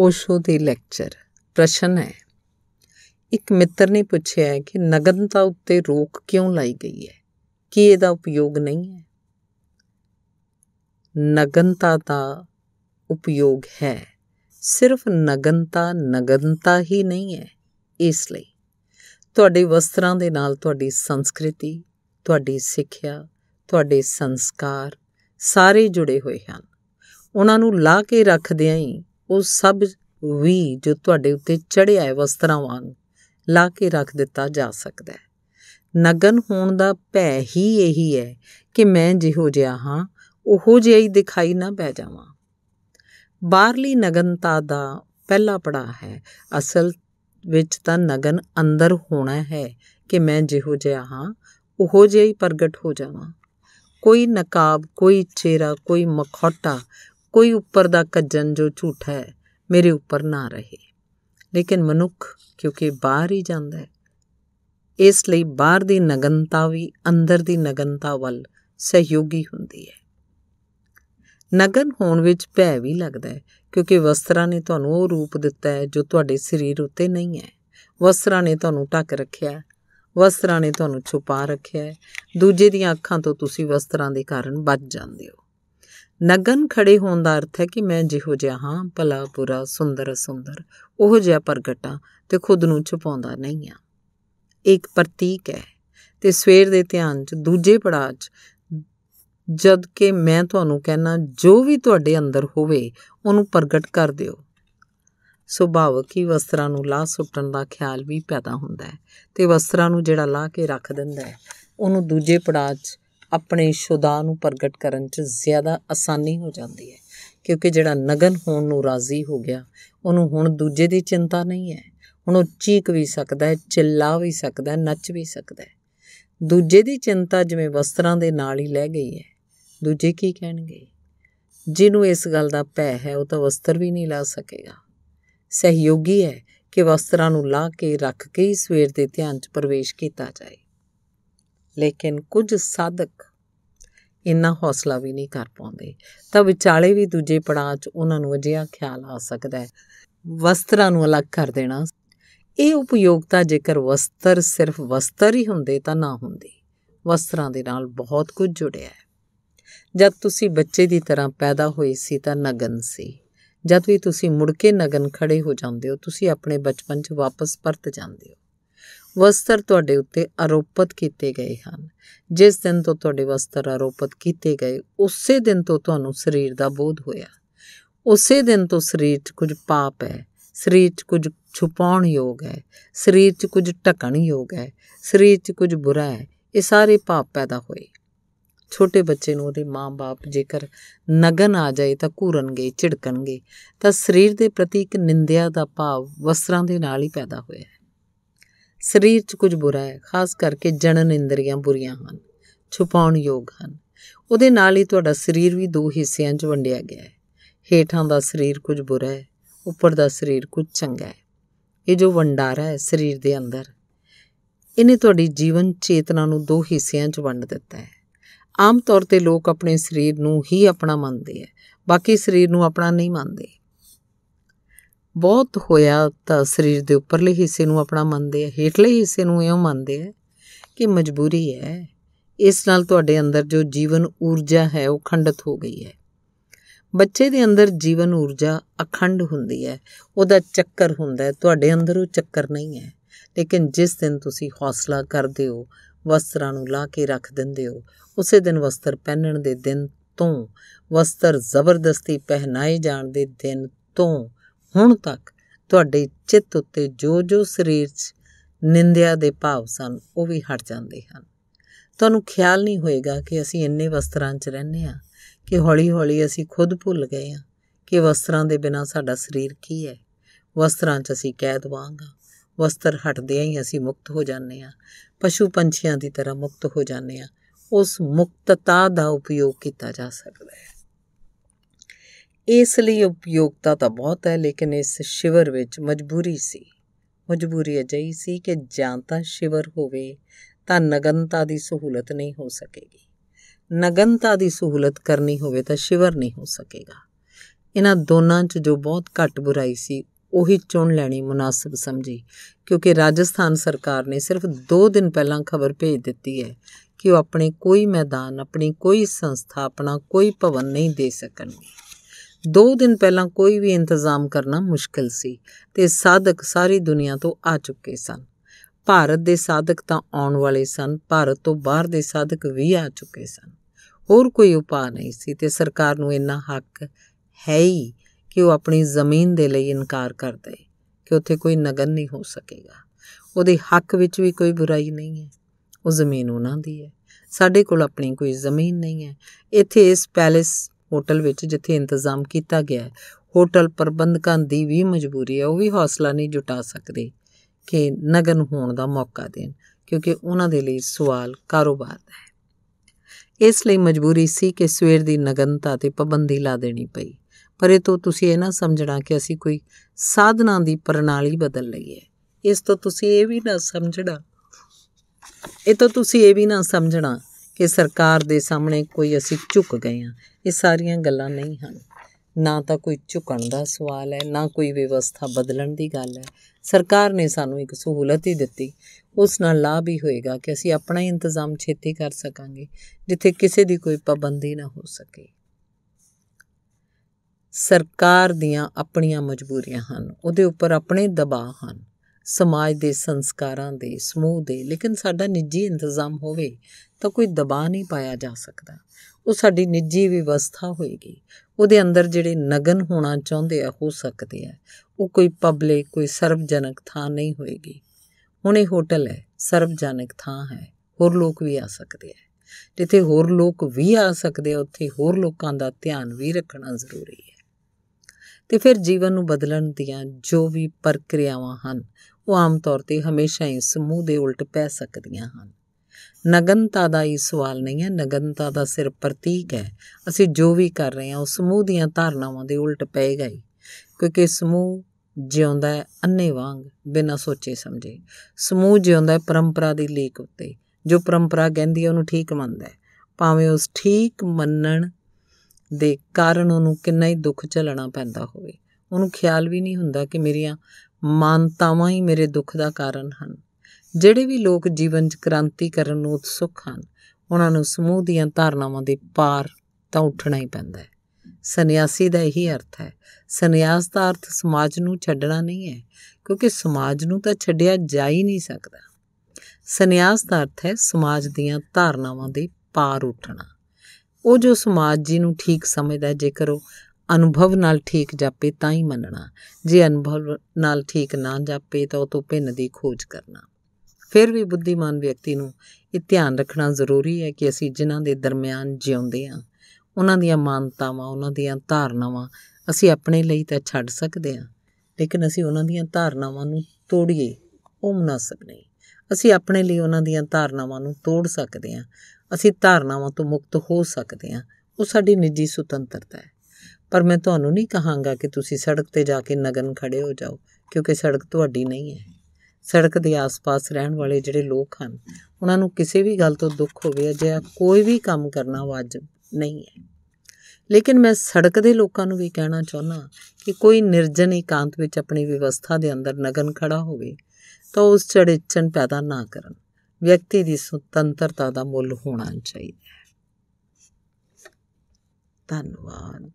ਓਸ਼ੋ ਦੇ ਲੈਕਚਰ ਪ੍ਰਸ਼ਨ ਹੈ ਇੱਕ ਮਿੱਤਰ ਨੇ ਪੁੱਛਿਆ ਹੈ ਕਿ ਨਗਨਤਾ ਉੱਤੇ ਰੋਕ ਕਿਉਂ ਲਾਈ ਗਈ ਹੈ ਕੀ ਇਹਦਾ ਉਪਯੋਗ ਨਹੀਂ ਹੈ ਨਗਨਤਾ ਦਾ ਉਪਯੋਗ ਹੈ ਸਿਰਫ ਨਗਨਤਾ ਨਗਨਤਾ ਹੀ ਨਹੀਂ ਹੈ ਇਸ ਲਈ ਤੁਹਾਡੇ ਵਸਤਰਾਂ ਦੇ ਨਾਲ ਤੁਹਾਡੀ ਸੰਸਕ੍ਰਿਤੀ ਤੁਹਾਡੀ ਸਿੱਖਿਆ ਤੁਹਾਡੇ ਸੰਸਕਾਰ ਸਾਰੇ ਜੁੜੇ ਹੋਏ ਹਨ ਉਹਨਾਂ ਨੂੰ ਲਾ ਕੇ ਰੱਖਦਿਆਂ ਹੀ ਉਹ ਸਭ ਵੀ ਜੋ ਤੁਹਾਡੇ ਉੱਤੇ ਚੜਿਆ ਹੈ ਵਸਤਰਾਂ ਵਾਂਗ ਲਾ ਕੇ ਰੱਖ ਦਿੱਤਾ ਜਾ ਸਕਦਾ ਹੈ ਨਗਨ ਹੋਣ ਦਾ ਭੈ ਹੀ ਇਹੀ ਹੈ ਕਿ ਮੈਂ ਜਿਹੋ ਜਿਹਾ ਹਾਂ ਉਹੋ ਜਿਹਾ ਹੀ ਦਿਖਾਈ ਨਾ ਪੈ ਜਾਵਾਂ ਬਾਹਰਲੀ ਨਗਨਤਾ ਦਾ ਪਹਿਲਾ ਪੜਾ ਹੈ ਅਸਲ ਵਿੱਚ ਤਾਂ ਨਗਨ ਅੰਦਰ ਹੋਣਾ ਹੈ ਕਿ ਮੈਂ ਜਿਹੋ ਜਿਹਾ ਹਾਂ ਉਹੋ ਜਿਹਾ ਹੀ ਪ੍ਰਗਟ ਹੋ ਜਾਵਾਂ ਕੋਈ ਨਕਾਬ ਕੋਈ ਚਿਹਰਾ ਕੋਈ ਮਖੌਟਾ ਕੋਈ ਉੱਪਰ ਦਾ ਕੱਜਨ ਜੋ ਝੂਠਾ ਹੈ ਮੇਰੇ ਉੱਪਰ ਨਾ ਰਹੇ ਲੇਕਿਨ ਮਨੁੱਖ ਕਿਉਂਕਿ ਬਾਹਰ ਹੀ ਜਾਂਦਾ ਹੈ ਇਸ ਲਈ ਬਾਹਰ ਦੀ ਨਗਨਤਾ ਵੀ ਅੰਦਰ ਦੀ ਨਗਨਤਾ ਵੱਲ ਸਹਿਯੋਗੀ ਹੁੰਦੀ ਹੈ ਨਗਨ ਹੋਣ ਵਿੱਚ ਭੈ ਵੀ ਲੱਗਦਾ ਹੈ ਕਿਉਂਕਿ ਵਸਤਰਾ ਨੇ ਤੁਹਾਨੂੰ ਉਹ ਰੂਪ ਦਿੱਤਾ ਹੈ ਜੋ ਤੁਹਾਡੇ ਸਰੀਰ ਉੱਤੇ ਨਹੀਂ ਹੈ ਵਸਤਰਾ ਨੇ ਤੁਹਾਨੂੰ ਢੱਕ ਰੱਖਿਆ ਵਸਤਰਾ ਨੇ ਤੁਹਾਨੂੰ ਛੁਪਾ ਰੱਖਿਆ ਹੈ ਦੂਜੇ ਦੀਆਂ ਅੱਖਾਂ ਤੋਂ ਤੁਸੀਂ ਵਸਤਰਾ ਦੇ ਕਾਰਨ ਬਚ ਜਾਂਦੇ ਹੋ ਨਗਨ ਖੜੇ ਹੋਣ ਦਾ ਅਰਥ ਹੈ ਕਿ ਮੈਂ ਜਿਹੋ ਜਿਹਾ ਹਾਂ ਭਲਾ ਬੁਰਾ ਸੁੰਦਰ ਅਸੁੰਦਰ ਉਹ ਜਿਹਾ ਪ੍ਰਗਟਾਂ ਤੇ ਖੁਦ ਨੂੰ ਛੁਪਾਉਂਦਾ ਨਹੀਂ ਆ ਇੱਕ ਪ੍ਰਤੀਕ ਹੈ ਤੇ ਸਵੇਰ ਦੇ ਧਿਆਨ 'ਚ ਦੂਜੇ ਪੜਾਅ 'ਚ ਜਦ ਕਿ ਮੈਂ ਤੁਹਾਨੂੰ ਕਹਿਣਾ ਜੋ ਵੀ ਤੁਹਾਡੇ ਅੰਦਰ ਹੋਵੇ ਉਹਨੂੰ ਪ੍ਰਗਟ ਕਰ ਦਿਓ ਸੁਭਾਵਕ ਹੀ ਵਸਤਰਾਂ ਨੂੰ ਲਾਹ ਸੁੱਟਣ ਦਾ ਖਿਆਲ ਵੀ ਪੈਦਾ ਹੁੰਦਾ ਹੈ ਤੇ ਵਸਤਰਾਂ ਨੂੰ ਜਿਹੜਾ ਲਾਹ ਕੇ ਰੱਖ ਦਿੰਦਾ ਹੈ ਉਹਨੂੰ ਦੂਜੇ ਪੜਾਅ 'ਚ ਆਪਣੇ ਸ਼ੁਦਾ ਨੂੰ ਪ੍ਰਗਟ ਕਰਨ 'ਚ ਜ਼ਿਆਦਾ ਆਸਾਨੀ ਹੋ ਜਾਂਦੀ ਹੈ ਕਿਉਂਕਿ ਜਿਹੜਾ ਨਗਨ ਹੋਣ ਨੂੰ ਰਾਜ਼ੀ ਹੋ ਗਿਆ ਉਹਨੂੰ ਹੁਣ ਦੂਜੇ ਦੀ ਚਿੰਤਾ ਨਹੀਂ ਹੈ ਹੁਣ ਉਹ ਚੀਕ ਵੀ ਸਕਦਾ ਹੈ ਚਿੱਲਾ ਵੀ ਸਕਦਾ ਹੈ ਨੱਚ ਵੀ ਸਕਦਾ ਹੈ ਦੂਜੇ ਦੀ ਚਿੰਤਾ ਜਿਵੇਂ ਵਸਤਰਾਂ ਦੇ ਨਾਲ ਹੀ ਲੈ ਗਈ ਹੈ ਦੂਜੇ ਕੀ ਕਹਿਣਗੇ ਜਿਹਨੂੰ ਇਸ ਗੱਲ ਦਾ ਭੈ ਹੈ ਉਹ ਤਾਂ ਵਸਤਰ ਵੀ ਨਹੀਂ ਲਾ ਸਕੇਗਾ ਸਹਿਯੋਗੀ ਹੈ ਕਿ ਵਸਤਰਾਂ ਨੂੰ ਲਾ ਕੇ ਰੱਖ ਕੇ ਹੀ ਸਵੇਰ ਦੇ ਧਿਆਨ 'ਚ ਪ੍ਰਵੇਸ਼ ਕੀਤਾ ਜਾਏ ਲੇਕਿਨ ਕੁਝ ਸਾਧਕ ਇੰਨਾ ਹੌਸਲਾ ਵੀ ਨਹੀਂ ਕਰ ਪਾਉਂਦੇ ਤਾਂ ਵਿਚਾਲੇ ਵੀ ਦੂਜੇ ਪੜਾਅ 'ਚ ਉਹਨਾਂ ਨੂੰ ਅਜਿਹਾ ਖਿਆਲ ਆ ਸਕਦਾ ਹੈ ਵਸਤਰਾਂ ਨੂੰ ਅਲੱਗ ਕਰ ਦੇਣਾ ਇਹ ਉਪਯੋਗਤਾ ਜੇਕਰ ਵਸਤਰ ਸਿਰਫ ਵਸਤਰ ਹੀ ਹੁੰਦੇ ਤਾਂ ਨਾ ਹੁੰਦੀ ਵਸਤਰਾਂ ਦੇ ਨਾਲ ਬਹੁਤ ਕੁਝ ਜੁੜਿਆ ਹੈ ਜਦ ਤੁਸੀਂ ਬੱਚੇ ਦੀ ਤਰ੍ਹਾਂ ਪੈਦਾ ਹੋਏ ਸੀ ਤਾਂ ਨਗਨ ਸੀ ਜਦ ਵੀ ਤੁਸੀਂ ਮੁੜ ਕੇ ਨਗਨ ਖੜੇ ਹੋ ਜਾਂਦੇ ਹੋ ਤੁਸੀਂ ਆਪਣੇ ਬਚਪਨ 'ਚ ਵਾਪਸ ਪਰਤ ਜਾਂਦੇ ਹੋ ਵਸਤਰ ਤੁਹਾਡੇ ਉੱਤੇ ਆਰੋਪਿਤ ਕੀਤੇ ਗਏ ਹਨ ਜਿਸ ਦਿਨ ਤੋਂ ਤੁਹਾਡੇ ਵਸਤਰ ਆਰੋਪਿਤ ਕੀਤੇ ਗਏ ਉਸੇ ਦਿਨ ਤੋਂ ਤੁਹਾਨੂੰ ਸਰੀਰ ਦਾ ਬੋਧ ਹੋਇਆ ਉਸੇ ਦਿਨ ਤੋਂ ਸਰੀਰ 'ਚ ਕੁਝ ਪਾਪ ਹੈ ਸਰੀਰ 'ਚ ਕੁਝ ਛੁਪਾਉਣ ਯੋਗ ਹੈ ਸਰੀਰ 'ਚ ਕੁਝ ਢਕਣ ਯੋਗ ਹੈ ਸਰੀਰ 'ਚ ਕੁਝ ਬੁਰਾ ਹੈ ਇਹ ਸਾਰੇ ਪਾਪ ਪੈਦਾ ਹੋਏ ਛੋਟੇ ਬੱਚੇ ਨੂੰ ਉਹਦੇ ਮਾਂ-ਬਾਪ ਜੇਕਰ ਨਗਨ ਆ ਜਾਏ ਤਾਂ ਘੂਰਨਗੇ ਝਿੜਕਣਗੇ ਤਾਂ ਸਰੀਰ ਦੇ ਪ੍ਰਤੀ ਇੱਕ ਨਿੰਦਿਆ ਦਾ ਭਾਵ ਵਸਤਰਾਂ ਦੇ ਨਾਲ ਹੀ ਪੈਦਾ ਹੋਇਆ ਸਰੀਰ 'ਚ ਕੁਝ ਬੁਰਾ ਹੈ ਖਾਸ ਕਰਕੇ ਜਨਨ ਇੰਦਰੀਆਂ ਬੁਰੀਆਂ ਹਨ ਛੁਪਾਉਣ ਯੋਗ ਹਨ ਉਹਦੇ ਨਾਲ ਹੀ ਤੁਹਾਡਾ ਸਰੀਰ ਵੀ ਦੋ ਹਿੱਸਿਆਂ 'ਚ ਵੰਡਿਆ ਗਿਆ ਹੈ ਹੇਠਾਂ ਦਾ ਸਰੀਰ ਕੁਝ ਬੁਰਾ ਹੈ ਉੱਪਰ ਦਾ ਸਰੀਰ ਕੁਝ ਚੰਗਾ ਹੈ ਇਹ ਜੋ ਵੰਡਾਰਾ ਹੈ ਸਰੀਰ ਦੇ ਅੰਦਰ ਇਹਨੇ ਤੁਹਾਡੀ ਜੀਵਨ ਚੇਤਨਾ ਨੂੰ ਦੋ ਹਿੱਸਿਆਂ 'ਚ ਵੰਡ ਦਿੱਤਾ ਹੈ ਆਮ ਤੌਰ ਤੇ ਲੋਕ ਆਪਣੇ ਸਰੀਰ ਨੂੰ ਹੀ ਆਪਣਾ ਮੰਨਦੇ ਆ ਬਾਕੀ ਸਰੀਰ ਨੂੰ ਆਪਣਾ ਨਹੀਂ ਮੰਨਦੇ ਬਹੁਤ ਹੋਇਆ ਤਾਂ ਸਰੀਰ ਦੇ ਉੱਪਰਲੇ ਹਿੱਸੇ ਨੂੰ ਆਪਣਾ ਮੰਨਦੇ ਆ ਹੇਠਲੇ ਹਿੱਸੇ ਨੂੰ ਇਹੋ ਮੰਨਦੇ ਆ ਕਿ ਮਜਬੂਰੀ ਹੈ ਇਸ ਨਾਲ ਤੁਹਾਡੇ ਅੰਦਰ ਜੋ ਜੀਵਨ ਊਰਜਾ ਹੈ ਉਹ ਖੰਡਿਤ ਹੋ ਗਈ ਹੈ ਬੱਚੇ ਦੇ ਅੰਦਰ ਜੀਵਨ ਊਰਜਾ ਅਖੰਡ ਹੁੰਦੀ ਹੈ ਉਹਦਾ ਚੱਕਰ ਹੁੰਦਾ ਹੈ ਤੁਹਾਡੇ ਅੰਦਰ ਉਹ ਚੱਕਰ ਨਹੀਂ ਹੈ ਲੇਕਿਨ ਜਿਸ ਦਿਨ ਤੁਸੀਂ ਹੌਸਲਾ ਕਰਦੇ ਹੋ ਵਸਤਰਾਂ ਨੂੰ ਲਾ ਕੇ ਰੱਖ ਦਿੰਦੇ ਹੋ ਉਸੇ ਦਿਨ ਵਸਤਰ ਪਹਿਨਣ ਦੇ ਦਿਨ ਤੋਂ ਵਸਤਰ ਜ਼ਬਰਦਸਤੀ ਪਹਿਨਾਏ ਜਾਣ ਦੇ ਦਿਨ ਤੋਂ ਹੁਣ ਤੱਕ ਤੁਹਾਡੇ ਚਿੱਤ ਉੱਤੇ ਜੋ-ਜੋ ਸਰੀਰ 'ਚ ਨਿੰਦਿਆ ਦੇ ਭਾਵ ਸਨ ਉਹ ਵੀ ਹਟ ਜਾਂਦੇ ਹਨ ਤੁਹਾਨੂੰ ਖਿਆਲ ਨਹੀਂ ਹੋਏਗਾ ਕਿ ਅਸੀਂ ਇੰਨੇ ਵਸਤਰਾਂ 'ਚ ਰਹਿੰਦੇ ਆ ਕਿ ਹੌਲੀ-ਹੌਲੀ ਅਸੀਂ ਖੁਦ ਭੁੱਲ ਗਏ ਆ ਕਿ ਵਸਤਰਾਂ ਦੇ ਬਿਨਾ ਸਾਡਾ ਸਰੀਰ ਕੀ ਹੈ ਵਸਤਰਾਂ 'ਚ ਅਸੀਂ ਕੈਦ ਵਾਂਗ ਵਸਤਰ ਹਟਦੇ ਹੀ ਅਸੀਂ ਮੁਕਤ ਹੋ ਜਾਂਦੇ ਆ ਪਸ਼ੂ ਪੰਛੀਆਂ ਦੀ ਤਰ੍ਹਾਂ ਮੁਕਤ ਹੋ ਜਾਂਦੇ ਆ ਉਸ ਮੁਕਤਤਾ ਦਾ ਉਪਯੋਗ ਕੀਤਾ ਜਾ ਸਕਦਾ ਹੈ ਇਸ ਲਈ ਉਪਯੋਗਤਾ ਤਾਂ ਬਹੁਤ ਹੈ ਲੇਕਿਨ ਇਸ ਸ਼ਿਵਰ ਵਿੱਚ ਮਜਬੂਰੀ ਸੀ ਮਜਬੂਰੀ ਅਜਿਹੀ ਸੀ ਕਿ ਜਾਂ ਤਾਂ ਸ਼ਿਵਰ ਹੋਵੇ ਤਾਂ ਨਗਨਤਾ ਦੀ ਸਹੂਲਤ ਨਹੀਂ ਹੋ ਸਕੇਗੀ ਨਗਨਤਾ ਦੀ ਸਹੂਲਤ ਕਰਨੀ ਹੋਵੇ ਤਾਂ ਸ਼ਿਵਰ ਨਹੀਂ ਹੋ ਸਕੇਗਾ ਇਹਨਾਂ ਦੋਨਾਂ 'ਚ ਜੋ ਬਹੁਤ ਘੱਟ ਬੁਰਾਈ ਸੀ ਉਹੀ ਚੁਣ ਲੈਣੀ ਮناسب ਸਮਝੀ ਕਿਉਂਕਿ ਰਾਜਸਥਾਨ ਸਰਕਾਰ ਨੇ ਸਿਰਫ 2 ਦਿਨ ਪਹਿਲਾਂ ਖਬਰ ਭੇਜ ਦਿੱਤੀ ਹੈ ਕਿ ਉਹ ਆਪਣੇ ਕੋਈ ਮੈਦਾਨ ਆਪਣੀ ਕੋਈ ਸੰਸਥਾ ਆਪਣਾ ਕੋਈ ਭਵਨ ਨਹੀਂ ਦੇ ਸਕਣਗੇ ਦੋ ਦਿਨ ਪਹਿਲਾਂ ਕੋਈ ਵੀ ਇੰਤਜ਼ਾਮ ਕਰਨਾ ਮੁਸ਼ਕਲ ਸੀ ਤੇ ਸਾਧਕ ਸਾਰੀ ਦੁਨੀਆ ਤੋਂ ਆ ਚੁੱਕੇ ਸਨ ਭਾਰਤ ਦੇ ਸਾਧਕ ਤਾਂ ਆਉਣ ਵਾਲੇ ਸਨ ਭਾਰਤ ਤੋਂ ਬਾਹਰ ਦੇ ਸਾਧਕ ਵੀ ਆ ਚੁੱਕੇ ਸਨ ਹੋਰ ਕੋਈ ਉਪਾਅ ਨਹੀਂ ਸੀ ਤੇ ਸਰਕਾਰ ਨੂੰ ਇੰਨਾ ਹੱਕ ਹੈ ਹੀ ਕਿ ਉਹ ਆਪਣੀ ਜ਼ਮੀਨ ਦੇ ਲਈ ਇਨਕਾਰ ਕਰ ਦੇ ਕਿ ਉੱਥੇ ਕੋਈ ਨਗਨ ਨਹੀਂ ਹੋ ਸਕੇਗਾ ਉਹਦੇ ਹੱਕ ਵਿੱਚ ਵੀ ਕੋਈ ਬੁਰਾਈ ਨਹੀਂ ਹੈ ਉਹ ਜ਼ਮੀਨ ਉਹਨਾਂ ਦੀ ਹੈ ਸਾਡੇ ਕੋਲ ਆਪਣੀ ਕੋਈ ਜ਼ਮੀਨ ਨਹੀਂ ਹੈ ਇੱਥੇ ਇਸ ਪੈਲੇਸ ਹੋਟਲ ਵਿੱਚ ਜਿੱਥੇ ਇੰਤਜ਼ਾਮ ਕੀਤਾ ਗਿਆ ਹੈ ਹੋਟਲ ਪ੍ਰਬੰਧਕਾਂ ਦੀ ਵੀ ਮਜਬੂਰੀ ਹੈ ਉਹ ਵੀ ਹੌਸਲਾ ਨਹੀਂ ਜੁਟਾ ਸਕਦੇ ਕਿ ਨਗਨ ਹੋਣ ਦਾ ਮੌਕਾ ਦੇਣ ਕਿਉਂਕਿ ਉਹਨਾਂ ਦੇ ਲਈ ਸਵਾਲ ਕਾਰੋਬਾਰ ਦਾ ਹੈ ਇਸ ਲਈ ਮਜਬੂਰੀ ਸੀ ਕਿ ਸਵੇਰ ਦੀ ਨਗਨਤਾ ਤੇ ਪਾਬੰਦੀ ਲਾ ਦੇਣੀ ਪਈ ਪਰ ਇਹ ਤੋਂ ਤੁਸੀਂ ਇਹ ਨਾ ਸਮਝਣਾ ਕਿ ਅਸੀਂ ਕੋਈ ਸਾਧਨਾ ਦੀ ਪ੍ਰਣਾਲੀ ਬਦਲ ਲਈ ਹੈ ਇਸ ਤੋਂ ਤੁਸੀਂ ਇਹ ਵੀ ਨਾ ਸਮਝਣਾ ਇਹ ਤੋਂ ਤੁਸੀਂ ਇਹ ਵੀ ਨਾ ਸਮਝਣਾ ਕਿ ਸਰਕਾਰ ਦੇ ਸਾਹਮਣੇ ਕੋਈ ਅਸੀਂ ਝੁਕ ਗਏ ਆ ਇਹ ਸਾਰੀਆਂ ਗੱਲਾਂ ਨਹੀਂ ਹਨ ਨਾ ਤਾਂ ਕੋਈ ਝੁਕਣ ਦਾ ਸਵਾਲ ਹੈ ਨਾ ਕੋਈ ਵਿਵਸਥਾ ਬਦਲਣ ਦੀ ਗੱਲ ਹੈ ਸਰਕਾਰ ਨੇ ਸਾਨੂੰ ਇੱਕ ਸਹੂਲਤ ਹੀ ਦਿੱਤੀ ਉਸ ਨਾਲ ਲਾਭ ਹੀ ਹੋਏਗਾ ਕਿ ਅਸੀਂ ਆਪਣਾ ਹੀ ਇੰਤਜ਼ਾਮ ਛੇਤੀ ਕਰ ਸਕਾਂਗੇ ਜਿੱਥੇ ਕਿਸੇ ਦੀ ਕੋਈ ਪਾਬੰਦੀ ਨਾ ਹੋ ਸਕੇ ਸਰਕਾਰ ਦੀਆਂ ਆਪਣੀਆਂ ਮਜਬੂਰੀਆਂ ਹਨ ਉਹਦੇ ਉੱਪਰ ਆਪਣੇ ਦਬਾਅ ਹਨ ਸਮਾਜ ਦੇ ਸੰਸਕਾਰਾਂ ਦੇ ਸਮੂਹ ਦੇ ਲੇਕਿਨ ਸਾਡਾ ਨਿੱਜੀ ਇੰਤਜ਼ਾਮ ਹੋਵੇ ਤਾਂ ਕੋਈ ਦਬਾਅ ਨਹੀਂ ਪਾਇਆ ਜਾ ਸਕਦਾ ਉਹ ਸਾਡੀ ਨਿੱਜੀ ਵਿਵਸਥਾ ਹੋਏਗੀ ਉਹਦੇ ਅੰਦਰ ਜਿਹੜੇ ਨਗਨ ਹੋਣਾ ਚਾਹੁੰਦੇ ਆ ਹੋ ਸਕਦੇ ਆ ਉਹ ਕੋਈ ਪਬਲਿਕ ਕੋਈ ਸਰਵਜਨਕ ਥਾਂ ਨਹੀਂ ਹੋਏਗੀ ਹੁਣ ਇਹ ਹੋਟਲ ਹੈ ਸਰਵਜਨਕ ਥਾਂ ਹੈ ਹੋਰ ਲੋਕ ਵੀ ਆ ਸਕਦੇ ਆ ਜਿੱਥੇ ਹੋਰ ਲੋਕ ਵੀ ਆ ਸਕਦੇ ਆ ਉੱਥੇ ਹੋਰ ਲੋਕਾਂ ਦਾ ਧਿਆਨ ਵੀ ਰੱਖਣਾ ਜ਼ਰੂਰੀ ਹੈ ਤੇ ਫਿਰ ਜੀਵਨ ਨੂੰ ਬਦਲਣ ਦੀਆਂ ਜੋ ਵੀ ਪ੍ਰਕਿਰਿਆਵਾਂ ਹਨ ਉਹ ਆਮ ਤੌਰ ਤੇ ਹਮੇਸ਼ਾ ਹੀ ਸਮੂਹ ਦੇ ਉਲਟ ਪੈ ਸਕਦੀਆਂ ਹਨ ਨਗਨਤਾ ਦਾ ਇਹ ਸਵਾਲ ਨਹੀਂ ਹੈ ਨਗਨਤਾ ਦਾ ਸਿਰ ਪ੍ਰਤੀਕ ਹੈ ਅਸੀਂ ਜੋ ਵੀ ਕਰ ਰਹੇ ਹਾਂ ਉਹ ਸਮੂਹ ਦੀਆਂ ਧਾਰਨਾਵਾਂ ਦੇ ਉਲਟ ਪਏਗਾ ਹੀ ਕਿਉਂਕਿ ਸਮੂਹ ਜਿਉਂਦਾ ਹੈ ਅੰਨੇ ਵਾਂਗ ਬਿਨਾਂ ਸੋਚੇ ਸਮਝੇ ਸਮੂਹ ਜਿਉਂਦਾ ਹੈ ਪਰੰਪਰਾ ਦੀ ਲੀਕ ਉੱਤੇ ਜੋ ਪਰੰਪਰਾ ਕਹਿੰਦੀ ਹੈ ਉਹਨੂੰ ਠੀਕ ਮੰਨਦਾ ਹੈ ਭਾਵੇਂ ਉਸ ਠੀਕ ਮੰਨਣ ਦੇ ਕਾਰਨ ਉਹਨੂੰ ਕਿੰਨਾ ਹੀ ਦੁੱਖ ਝੱਲਣਾ ਪੈਂਦਾ ਹੋਵੇ ਉਹਨੂੰ ਖਿਆਲ ਵੀ ਨਹੀਂ ਹੁੰਦਾ ਕਿ ਮੇਰੀਆਂ ਮਾਨਤਾਵਾਂ ਹੀ ਮੇਰੇ ਦੁੱਖ ਦਾ ਕਾਰਨ ਹਨ ਜਿਹੜੇ ਵੀ ਲੋਕ ਜੀਵਨ 'ਚ ਕ੍ਰਾਂਤੀ ਕਰਨ ਨੂੰ ਉਤਸੁਕ ਹਨ ਉਹਨਾਂ ਨੂੰ ਸਮੂਹ ਦੀਆਂ ਧਾਰਨਾਵਾਂ ਦੇ ਪਾਰ ਤਾਂ ਉੱਠਣਾ ਹੀ ਪੈਂਦਾ ਹੈ ਸੰਨਿਆਸੀ ਦਾ ਇਹੀ ਅਰਥ ਹੈ ਸੰਨਿਆਸ ਦਾ ਅਰਥ ਸਮਾਜ ਨੂੰ ਛੱਡਣਾ ਨਹੀਂ ਹੈ ਕਿਉਂਕਿ ਸਮਾਜ ਨੂੰ ਤਾਂ ਛੱਡਿਆ ਜਾ ਹੀ ਨਹੀਂ ਸਕਦਾ ਸੰਨਿਆਸ ਦਾ ਅਰਥ ਹੈ ਸਮਾਜ ਦੀਆਂ ਧਾਰਨਾਵਾਂ ਦੇ ਪਾਰ ਉੱਠਣਾ ਉਹ ਜੋ ਸਮਾਜ ਜੀ ਨੂੰ ਠੀਕ ਸਮਝਦਾ ਜੇਕਰ ਉਹ ਅਨੁਭਵ ਨਾਲ ਠੀਕ ਜਾਪੇ ਤਾਂ ਹੀ ਮੰਨਣਾ ਜੇ ਅਨੁਭਵ ਨਾਲ ਠੀਕ ਨਾ ਜਾਪੇ ਤਾਂ ਉਹ ਤੋਂ ਭਿੰਨ ਦੀ ਖੋਜ ਕਰਨਾ ਫਿਰ ਵੀ ਬੁੱਧੀਮਾਨ ਵਿਅਕਤੀ ਨੂੰ ਇਹ ਧਿਆਨ ਰੱਖਣਾ ਜ਼ਰੂਰੀ ਹੈ ਕਿ ਅਸੀਂ ਜਿਨ੍ਹਾਂ ਦੇ ਦਰਮਿਆਨ ਜਿਉਂਦੇ ਹਾਂ ਉਹਨਾਂ ਦੀਆਂ ਮਾਨਤਾਵਾਂ ਉਹਨਾਂ ਦੀਆਂ ਧਾਰਨਾਵਾਂ ਅਸੀਂ ਆਪਣੇ ਲਈ ਤਾਂ ਛੱਡ ਸਕਦੇ ਹਾਂ ਲੇਕਿਨ ਅਸੀਂ ਉਹਨਾਂ ਦੀਆਂ ਧਾਰਨਾਵਾਂ ਨੂੰ ਤੋੜੀਏ ਉਹ ਮناسب ਨਹੀਂ ਅਸੀਂ ਆਪਣੇ ਲਈ ਉਹਨਾਂ ਦੀਆਂ ਧਾਰਨਾਵਾਂ ਨੂੰ ਤੋੜ ਸਕਦੇ ਹਾਂ ਅਸੀਂ ਧਾਰਨਾਵਾਂ ਤੋਂ ਮੁਕਤ ਹੋ ਸਕਦੇ ਹਾਂ ਉਹ ਸਾਡੀ ਨਿੱਜੀ ਸੁਤੰਤਰਤਾ ਹੈ ਪਰ ਮੈਂ ਤੁਹਾਨੂੰ ਨਹੀਂ ਕਹਾਂਗਾ ਕਿ ਤੁਸੀਂ ਸੜਕ ਤੇ ਜਾ ਕੇ ਨਗਨ ਖੜੇ ਹੋ ਜਾਓ ਕਿਉਂਕਿ ਸੜਕ ਤੁਹਾਡੀ ਨਹੀਂ ਹੈ ਸੜਕ ਦੇ ਆਸ-ਪਾਸ ਰਹਿਣ ਵਾਲੇ ਜਿਹੜੇ ਲੋਕ ਹਨ ਉਹਨਾਂ ਨੂੰ ਕਿਸੇ ਵੀ ਗੱਲ ਤੋਂ ਦੁੱਖ ਹੋਵੇ ਜੇ ਕੋਈ ਵੀ ਕੰਮ ਕਰਨਾ ਵਾਜਬ ਨਹੀਂ ਹੈ ਲੇਕਿਨ ਮੈਂ ਸੜਕ ਦੇ ਲੋਕਾਂ ਨੂੰ ਵੀ ਕਹਿਣਾ ਚਾਹੁੰਦਾ ਕਿ ਕੋਈ ਨਿਰਜਨ ਇਕਾਂਤ ਵਿੱਚ ਆਪਣੀ ਵਿਵਸਥਾ ਦੇ ਅੰਦਰ ਨਗਨ ਖੜਾ ਹੋਵੇ ਤਾਂ ਉਸ ਚੜੇਚਨ ਪੈਦਾ ਨਾ ਕਰਨ ਵਿਅਕਤੀ ਦੀ ਸੁਤੰਤਰਤਾ ਦਾ ਮੁੱਲ ਹੋਣਾ ਚਾਹੀਦਾ ਹੈ ਧੰਨਵਾਦ